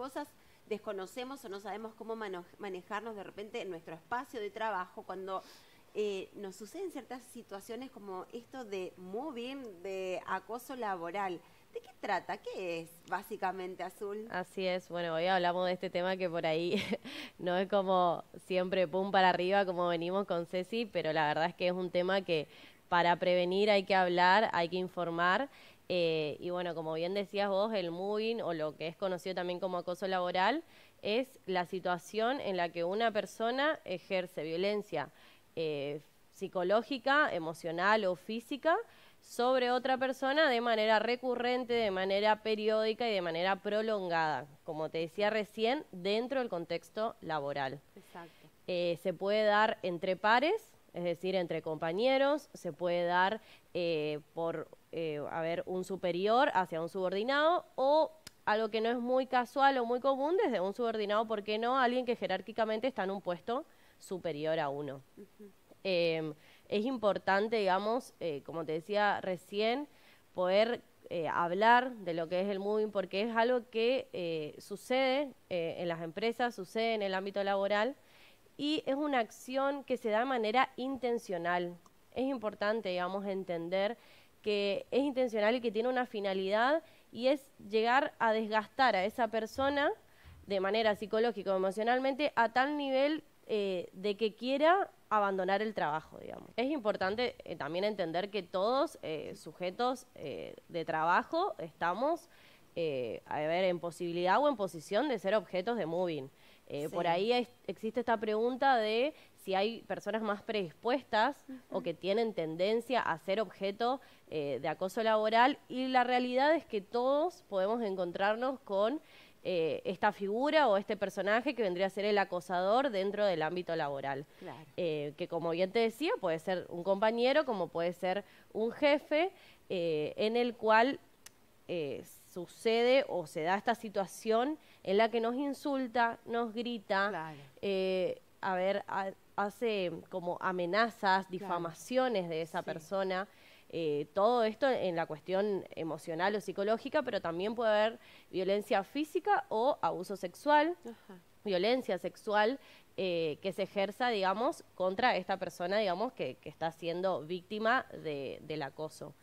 cosas desconocemos o no sabemos cómo manejarnos de repente en nuestro espacio de trabajo, cuando eh, nos suceden ciertas situaciones como esto de moving, de acoso laboral. ¿De qué trata? ¿Qué es básicamente Azul? Así es, bueno, hoy hablamos de este tema que por ahí no es como siempre pum para arriba como venimos con Ceci, pero la verdad es que es un tema que para prevenir hay que hablar, hay que informar eh, y bueno, como bien decías vos, el moving o lo que es conocido también como acoso laboral es la situación en la que una persona ejerce violencia eh, psicológica, emocional o física sobre otra persona de manera recurrente, de manera periódica y de manera prolongada, como te decía recién, dentro del contexto laboral. Exacto. Eh, se puede dar entre pares, es decir, entre compañeros, se puede dar eh, por haber eh, un superior hacia un subordinado o algo que no es muy casual o muy común desde un subordinado, ¿por qué no? Alguien que jerárquicamente está en un puesto superior a uno. Em, es importante, digamos, eh, como te decía recién, poder hablar de lo que es el moving porque es algo que sucede en las empresas, sucede en el ámbito laboral y es una acción que se da de manera intencional. Es importante, digamos, entender que es intencional y que tiene una finalidad y es llegar a desgastar a esa persona de manera psicológica o emocionalmente a tal nivel eh, de que quiera abandonar el trabajo, digamos. Es importante eh, también entender que todos eh, sujetos de trabajo estamos eh, a ver, en posibilidad o en posición de ser objetos de moving. Eh, por ahí existe esta pregunta de si hay personas más predispuestas o que tienen tendencia a ser objeto eh, de acoso laboral y la realidad es que todos podemos encontrarnos con esta figura o este personaje que vendría a ser el acosador dentro del ámbito laboral. que como bien te decía, puede ser un compañero, como puede ser un jefe, en el cual sucede o se da esta situación en la que nos insulta, nos grita, eh, a ver, hace como amenazas, difamaciones de esa persona. Eh, todo esto en la cuestión emocional o psicológica, pero también puede haber violencia física o abuso sexual, violencia sexual eh, que se ejerza, digamos, contra esta persona, digamos, que, está siendo víctima del acoso.